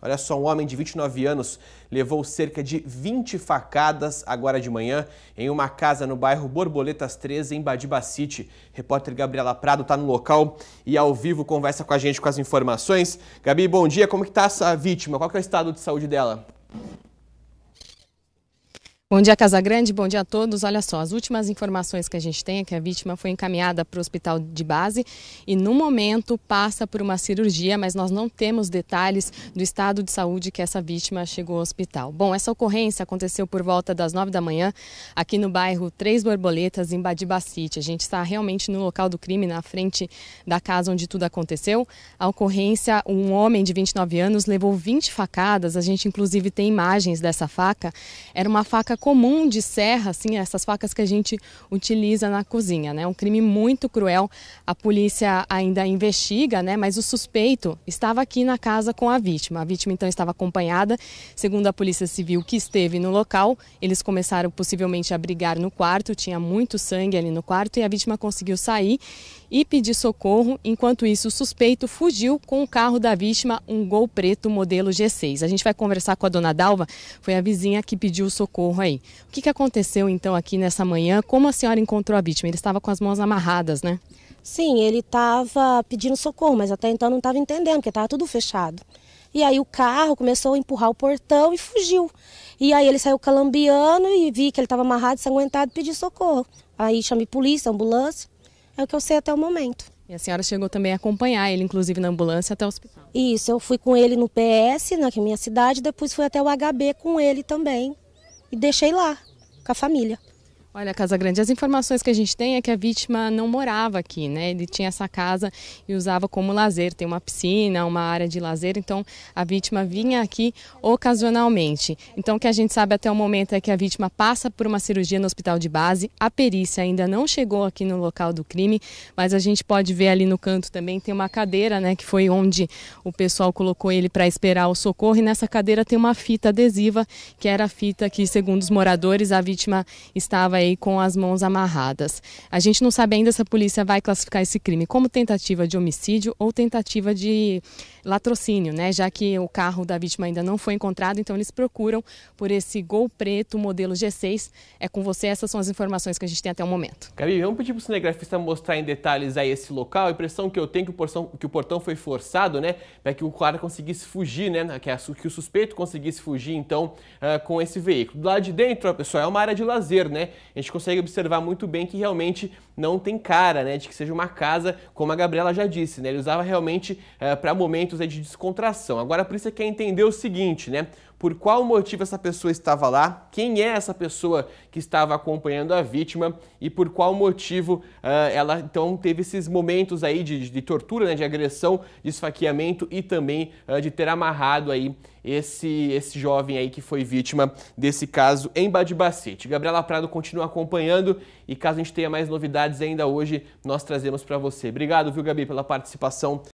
Olha só, um homem de 29 anos levou cerca de 20 facadas agora de manhã em uma casa no bairro Borboletas 13, em Badibacite. Repórter Gabriela Prado está no local e ao vivo conversa com a gente com as informações. Gabi, bom dia. Como está essa vítima? Qual é o estado de saúde dela? Bom dia, Casa Grande, Bom dia a todos. Olha só, as últimas informações que a gente tem é que a vítima foi encaminhada para o hospital de base e, no momento, passa por uma cirurgia, mas nós não temos detalhes do estado de saúde que essa vítima chegou ao hospital. Bom, essa ocorrência aconteceu por volta das nove da manhã aqui no bairro Três Borboletas, em Badibacite. A gente está realmente no local do crime, na frente da casa onde tudo aconteceu. A ocorrência, um homem de 29 anos levou 20 facadas. A gente, inclusive, tem imagens dessa faca. Era uma faca comum de serra, assim, essas facas que a gente utiliza na cozinha, né? Um crime muito cruel. A polícia ainda investiga, né? Mas o suspeito estava aqui na casa com a vítima. A vítima então estava acompanhada, segundo a Polícia Civil que esteve no local. Eles começaram possivelmente a brigar no quarto, tinha muito sangue ali no quarto e a vítima conseguiu sair e pedir socorro. Enquanto isso, o suspeito fugiu com o carro da vítima, um Gol Preto modelo G6. A gente vai conversar com a dona Dalva, foi a vizinha que pediu socorro aí o que, que aconteceu então aqui nessa manhã? Como a senhora encontrou a vítima? Ele estava com as mãos amarradas, né? Sim, ele estava pedindo socorro, mas até então não estava entendendo, porque estava tudo fechado. E aí o carro começou a empurrar o portão e fugiu. E aí ele saiu calambiando e vi que ele estava amarrado, sanguentado, pedi socorro. Aí chamei polícia, ambulância. É o que eu sei até o momento. E a senhora chegou também a acompanhar ele, inclusive, na ambulância até o hospital. Isso, eu fui com ele no PS, na minha cidade, depois fui até o HB com ele também, e deixei lá com a família. Olha, Casa Grande, as informações que a gente tem é que a vítima não morava aqui, né? Ele tinha essa casa e usava como lazer, tem uma piscina, uma área de lazer, então a vítima vinha aqui ocasionalmente. Então o que a gente sabe até o momento é que a vítima passa por uma cirurgia no hospital de base, a perícia ainda não chegou aqui no local do crime, mas a gente pode ver ali no canto também tem uma cadeira, né, que foi onde o pessoal colocou ele para esperar o socorro e nessa cadeira tem uma fita adesiva, que era a fita que, segundo os moradores, a vítima estava aí com as mãos amarradas. A gente não sabe ainda se a polícia vai classificar esse crime como tentativa de homicídio ou tentativa de latrocínio, né? Já que o carro da vítima ainda não foi encontrado, então eles procuram por esse Gol Preto modelo G6. É com você, essas são as informações que a gente tem até o momento. Gabi, vamos pedir para o cinegrafista mostrar em detalhes aí esse local. A impressão que eu tenho é que o portão, que o portão foi forçado, né? Para que o cara conseguisse fugir, né? Que, a, que o suspeito conseguisse fugir, então, uh, com esse veículo. Do lado de dentro, pessoal, é uma área de lazer, né? a gente consegue observar muito bem que realmente não tem cara, né, de que seja uma casa, como a Gabriela já disse, né? Ele usava realmente é, eh, para momentos de descontração. Agora isso você quer entender o seguinte, né? por qual motivo essa pessoa estava lá, quem é essa pessoa que estava acompanhando a vítima e por qual motivo uh, ela então teve esses momentos aí de, de tortura, né, de agressão, de esfaqueamento e também uh, de ter amarrado aí esse, esse jovem aí que foi vítima desse caso em Badibacete. Gabriela Prado continua acompanhando e caso a gente tenha mais novidades ainda hoje, nós trazemos para você. Obrigado, viu, Gabi, pela participação